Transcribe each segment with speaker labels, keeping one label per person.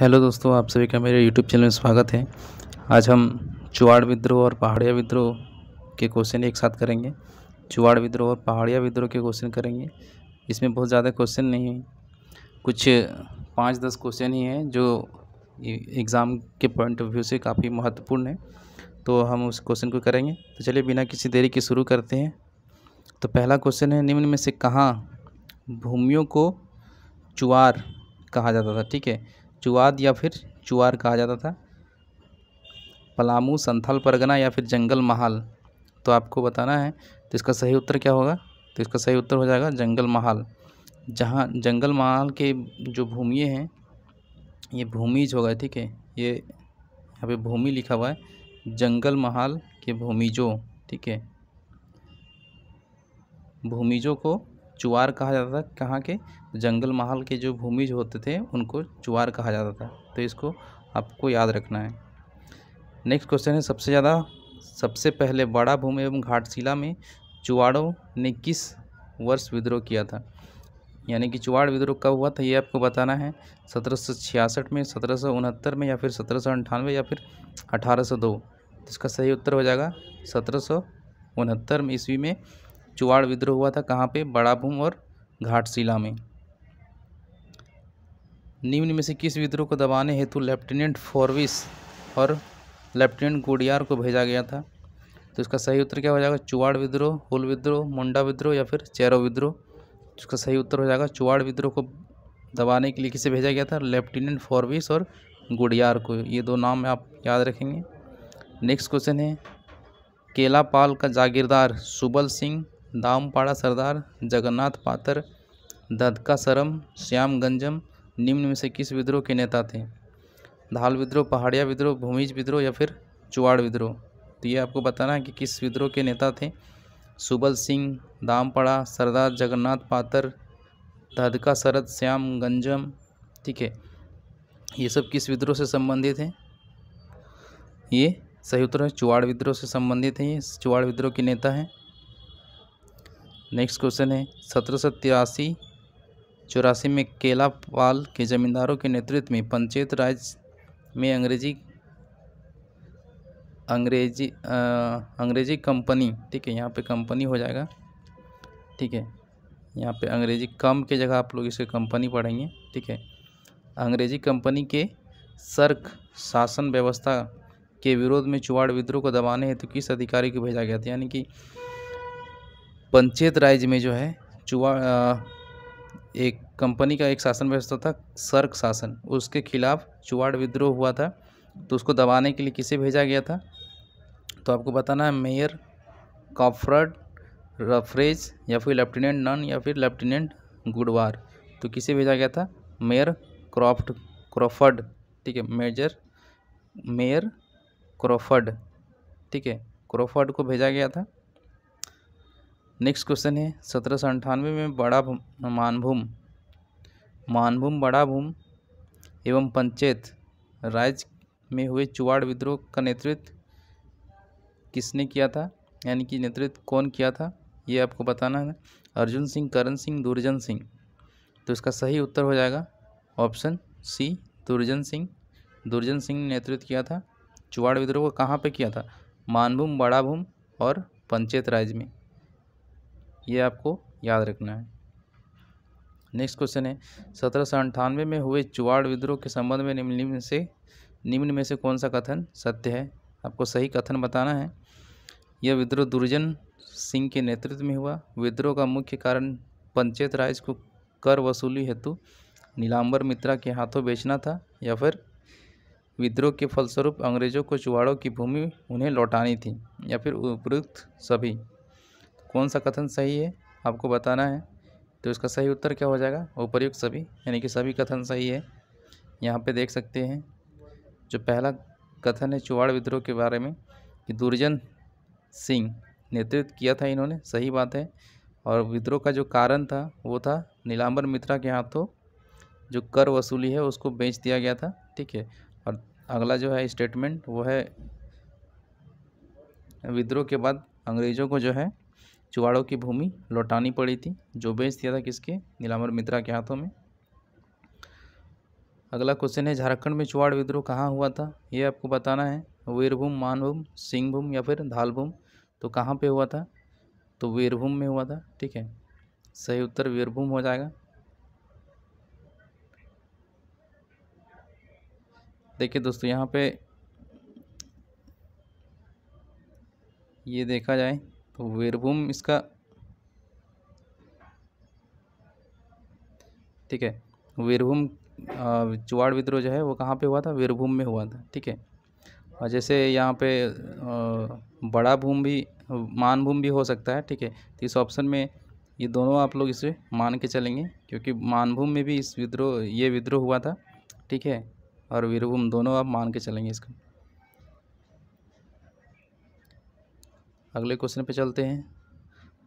Speaker 1: hello दोस्तों आप सभी का मेरे यूट्यूब चैनल में स्वागत है आज हम चुवाड़ विद्रोह और पहाड़िया विद्रोह के क्वेश्चन एक साथ करेंगे चुवाड़ विद्रोह और पहाड़िया विद्रोह के क्वेश्चन करेंगे इसमें बहुत ज़्यादा क्वेश्चन नहीं है कुछ पाँच दस क्वेश्चन ही हैं जो एग्ज़ाम के पॉइंट ऑफ व्यू से काफ़ी महत्वपूर्ण है तो हम उस क्वेश्चन को करेंगे तो चलिए बिना किसी देरी के शुरू करते हैं तो पहला क्वेश्चन है निम्न में से कहाँ भूमियों को चुवार कहा जाता था ठीक है चुआद या फिर चुआर कहा जाता था पलामू संथाल परगना या फिर जंगल महाल तो आपको बताना है तो इसका सही उत्तर क्या होगा तो इसका सही उत्तर हो जाएगा जंगल महाल जहाँ जंगल महाल के जो भूमि हैं ये भूमिज होगा ठीक है ये यहाँ पे भूमि लिखा हुआ है जंगल महाल के भूमिजों ठीक है भूमिजों को चुवार कहा जाता था कहाँ के जंगल महल के जो भूमिज होते थे उनको चुवार कहा जाता था तो इसको आपको याद रखना है नेक्स्ट क्वेश्चन है सबसे ज़्यादा सबसे पहले बड़ा भूमि एवं घाटशिला में चुवाड़ों ने किस वर्ष विद्रोह किया था यानी कि चुवाड़ विद्रोह कब हुआ था ये आपको बताना है सत्रह में सत्रह में या फिर सत्रह या फिर अठारह तो इसका सही उत्तर हो जाएगा सत्रह में ईस्वी में चुवाड़ विद्रोह हुआ था कहाँ पे बड़ाभूम और घाटशिला में निम्न में से किस विद्रोह को दबाने हेतु लेफ्टिनेंट फॉरविस और लेफ्टिनेंट गुडियार को भेजा गया था तो इसका सही उत्तर क्या हो जाएगा चुवाड़ विद्रोह हुल विद्रोह मुंडा विद्रोह या फिर चेरो विद्रोह तो इसका सही उत्तर हो जाएगा चुवाड़ विद्रोह को दबाने के लिए किसे भेजा गया था लेफ्टिनेंट फॉरविस और गुडियार को ये दो नाम आप याद रखेंगे नेक्स्ट क्वेश्चन है केलापाल का जागीरदार सुबल सिंह दामपाड़ा सरदार जगन्नाथ ददका सरम श्याम गंजम निम्न में से किस विद्रोह के नेता थे धाल विद्रोह पहाड़िया विद्रोह भूमिज विद्रोह या फिर चुवाड़ विद्रोह तो ये आपको बताना है कि किस विद्रोह के नेता थे सुबल सिंह दामपाड़ा सरदार जगन्नाथ पात्र ददका शरद श्याम गंजम ठीक है ये सब किस विद्रोह से संबंधित हैं ये सही उत्तर है चुवाड़ विद्रोह से संबंधित हैं ये चुवाड़ विद्रोह के नेता हैं नेक्स्ट क्वेश्चन है सत्रह सौ तिरासी चौरासी में केलापाल के जमींदारों के नेतृत्व में पंचायत राज में अंग्रेजी अंग्रेजी आ, अंग्रेजी कंपनी ठीक है यहाँ पे कंपनी हो जाएगा ठीक है यहाँ पे अंग्रेजी कम के जगह आप लोग इसे कंपनी पढ़ेंगे ठीक है अंग्रेजी कंपनी के सर्क शासन व्यवस्था के विरोध में चुवाड़ विद्रोह को दबाने हेतु तो किस अधिकारी को भेजा गया था यानी कि पंचायत राज्य में जो है चुवा एक कंपनी का एक शासन व्यवस्था था सर्क शासन उसके खिलाफ चुवाड़ विद्रोह हुआ था तो उसको दबाने के लिए किसे भेजा गया था तो आपको बताना है मेयर कॉफ्रड रफरेज या फिर लेफ्टिनेंट नन या फिर लेफ्टिनेंट गुडवार तो किसे भेजा गया था मेयर क्रॉफ्ट क्रॉफर्ड ठीक है मेजर मेयर क्रॉफर्ड ठीक है क्रॉफर्ड को भेजा गया था नेक्स्ट क्वेश्चन है सत्रह सौ अंठानवे में बड़ा मानभूम मानभूम बड़ा भूम एवं पंचेत राज्य में हुए चुवाड़ विद्रोह का नेतृत्व किसने किया था यानी कि नेतृत्व कौन किया था ये आपको बताना है अर्जुन सिंह करण सिंह दुर्जन सिंह तो इसका सही उत्तर हो जाएगा ऑप्शन सी दुर्जन सिंह दुर्जन सिंह ने नेतृत्व किया था चुवाड़ विद्रोह को कहाँ पे किया था मानभूम बड़ा भूम और पंचेत राज्य में ये आपको याद रखना है नेक्स्ट क्वेश्चन है सत्रह सौ अंठानवे में हुए चुवाड़ विद्रोह के संबंध में निम्न से निम्न में से कौन सा कथन सत्य है आपको सही कथन बताना है यह विद्रोह दुर्जन सिंह के नेतृत्व में हुआ विद्रोह का मुख्य कारण पंचायत राज को कर वसूली हेतु नीलांबर मित्रा के हाथों बेचना था या फिर विद्रोह के फलस्वरूप अंग्रेजों को चुवाड़ों की भूमि उन्हें लौटानी थी या फिर उपयुक्त सभी कौन सा कथन सही है आपको बताना है तो इसका सही उत्तर क्या हो जाएगा उपरयुक्त सभी यानी कि सभी कथन सही है यहाँ पे देख सकते हैं जो पहला कथन है चुवाड़ विद्रोह के बारे में कि दुर्जन सिंह नेतृत्व किया था इन्होंने सही बात है और विद्रोह का जो कारण था वो था नीलाम्बर मित्रा के हाथों जो कर वसूली है उसको बेच दिया गया था ठीक है और अगला जो है स्टेटमेंट वो है विद्रोह के बाद अंग्रेज़ों को जो है चुवाड़ों की भूमि लौटानी पड़ी थी जो बेच दिया था किसके नीलामर मित्रा के हाथों में अगला क्वेश्चन है झारखंड में चुवाड़ विद्रोह कहाँ हुआ था ये आपको बताना है वीरभूम मानभूम सिंहभूम या फिर धालभूम तो कहाँ पे हुआ था तो वीरभूम में हुआ था ठीक है सही उत्तर वीरभूम हो जाएगा देखिए दोस्तों यहाँ पे ये देखा जाए तो वीरभूम इसका ठीक है वीरभूम चुवाड़ विद्रोह जो है वो कहाँ पे हुआ था वीरभूम में हुआ था ठीक है और जैसे यहाँ पे बड़ा भूम भी मानभूम भी हो सकता है ठीक है तो इस ऑप्शन में ये दोनों आप लोग इसे मान के चलेंगे क्योंकि मानभूम में भी इस विद्रोह ये विद्रोह हुआ था ठीक है और वीरभूम दोनों आप मान के चलेंगे इसका अगले क्वेश्चन पे चलते हैं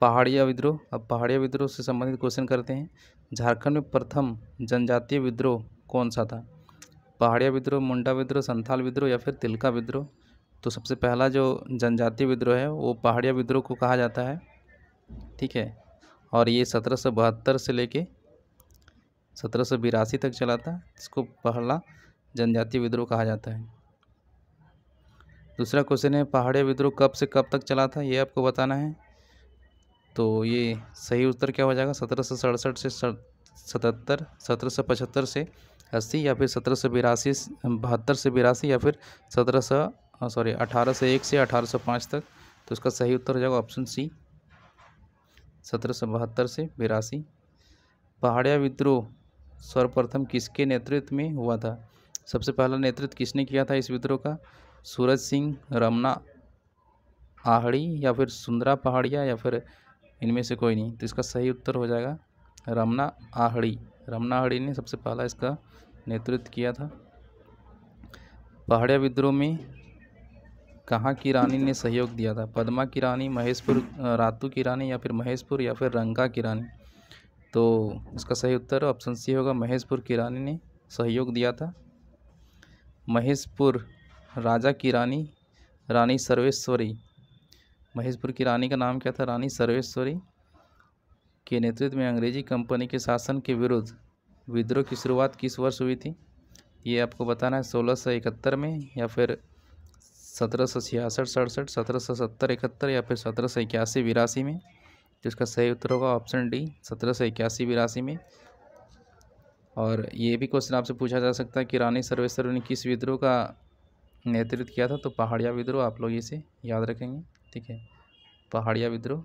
Speaker 1: पहाड़िया विद्रोह अब पहाड़िया विद्रोह से संबंधित क्वेश्चन करते हैं झारखंड में प्रथम जनजातीय विद्रोह कौन सा था पहाड़िया विद्रोह मुंडा विद्रोह संथाल विद्रोह या फिर तिलका विद्रोह तो सबसे पहला जो जनजातीय विद्रोह है वो पहाड़िया विद्रोह को कहा जाता है ठीक है और ये सत्रह सौ बहत्तर से लेके सत्रह सौ बिरासी तक चला था इसको पहला जनजातीय विद्रोह कहा जाता है दूसरा क्वेश्चन है पहाड़िया विद्रोह कब से कब तक चला था ये आपको बताना है तो ये सही उत्तर क्या हो जाएगा सत्रह सौ सड़सठ से सतहत्तर सत्रह सौ पचहत्तर से अस्सी या फिर सत्रह सौ बिरासी बहत्तर से बिरासी या फिर सत्रह सौ सॉरी अठारह सौ एक से अठारह सौ पाँच तक तो इसका सही उत्तर हो जाएगा ऑप्शन सी सत्रह सौ बहत्तर से बिरासी पहाड़िया विद्रोह सर्वप्रथम किसके नेतृत्व में हुआ था सबसे पहला नेतृत्व किसने किया था इस विद्रोह का सूरज सिंह रमना आहड़ी या फिर सुंदरा पहाड़िया या फिर इनमें से कोई नहीं तो इसका सही उत्तर हो जाएगा रमना आहड़ी रमना आहड़ी ने सबसे पहला इसका नेतृत्व किया था पहाड़िया विद्रोह में कहाँ की रानी ने सहयोग दिया था पद्मा की रानी महेशपुर रातू की रानी या फिर महेशपुर या फिर रंगा की रानी तो इसका सही उत्तर ऑप्शन सी होगा महेशपुर की रानी ने सहयोग दिया था महेशपुर राजा की रानी रानी सर्वेश्वरी महेशपुर की रानी का नाम क्या था रानी सर्वेश्वरी के नेतृत्व में अंग्रेजी कंपनी के शासन के विरुद्ध विद्रोह की शुरुआत किस वर्ष हुई थी ये आपको बताना है सोलह सौ इकहत्तर में या फिर सत्रह सौ छियासठ सड़सठ सत्रह सौ सत्तर इकहत्तर या फिर सत्रह सौ इक्यासी बिरासी में जिसका सही उत्तर होगा ऑप्शन डी सत्रह सौ इक्यासी बिरासी में और ये भी क्वेश्चन आपसे पूछा जा सकता है कि रानी सर्वेश्वर ने किस विद्रोह का नेतृत्व किया था तो पहाड़िया विद्रोह आप लोग इसे याद रखेंगे ठीक है पहाड़िया विद्रोह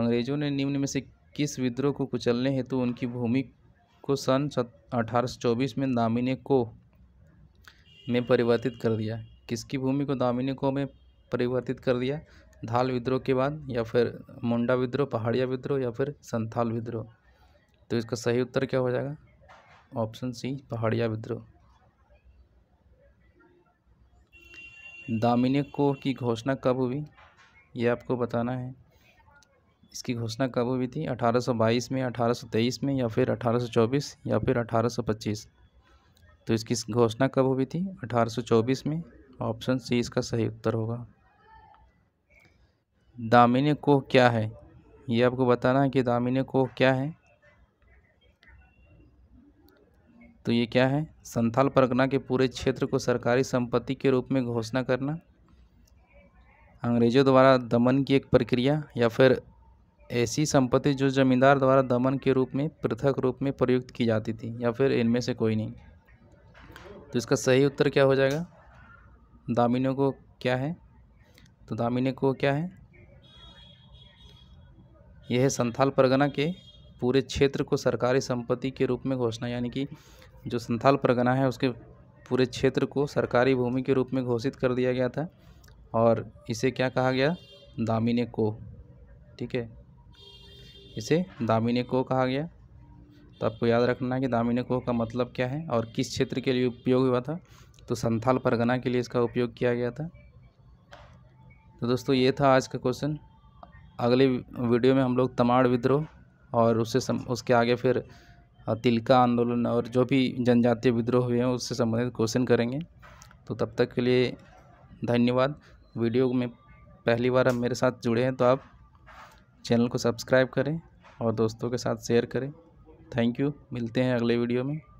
Speaker 1: अंग्रेजों ने निम्न में से किस विद्रोह को कुचलने हेतु तो उनकी भूमि को सन अठारह में दामिनी को में परिवर्तित कर दिया किसकी भूमि को दामिने को में परिवर्तित कर दिया धाल विद्रोह के बाद या फिर मुंडा विद्रोह पहाड़िया विद्रोह या फिर संथाल विद्रोह तो इसका सही उत्तर क्या हो जाएगा ऑप्शन सी पहाड़िया विद्रोह दामिनी कोह की घोषणा कब हुई ये आपको बताना है इसकी घोषणा कब हुई थी 1822 में 1823 में या फिर 1824 या फिर 1825 तो इसकी घोषणा कब हुई थी 1824 में ऑप्शन सी इसका सही उत्तर होगा दामिनी कोह क्या है ये आपको बताना है कि दामिनी कोह क्या है तो ये क्या है संथाल परगना के पूरे क्षेत्र को सरकारी संपत्ति के रूप में घोषणा करना अंग्रेज़ों द्वारा दमन की एक प्रक्रिया या फिर ऐसी संपत्ति जो जमींदार द्वारा दमन के रूप में पृथक रूप में प्रयुक्त की जाती थी या फिर इनमें से कोई नहीं तो इसका सही उत्तर क्या हो जाएगा दामिनों को क्या है तो दामिने को क्या है यह संथाल परगना के पूरे क्षेत्र को सरकारी संपत्ति के रूप में घोषणा यानी कि जो संथाल परगना है उसके पूरे क्षेत्र को सरकारी भूमि के रूप में घोषित कर दिया गया था और इसे क्या कहा गया दामिने को ठीक है इसे दामिने को कहा गया तो आपको याद रखना है कि दामिने को का मतलब क्या है और किस क्षेत्र के लिए उपयोग हुआ था तो संथाल परगना के लिए इसका उपयोग किया गया था तो दोस्तों ये था आज का क्वेश्चन अगले वीडियो में हम लोग तमाड़ विद्रोह और उससे सम, उसके आगे फिर तिलका आंदोलन और जो भी जनजातीय विद्रोह हुए हैं उससे संबंधित क्वेश्चन करेंगे तो तब तक के लिए धन्यवाद वीडियो में पहली बार आप मेरे साथ जुड़े हैं तो आप चैनल को सब्सक्राइब करें और दोस्तों के साथ शेयर करें थैंक यू मिलते हैं अगले वीडियो में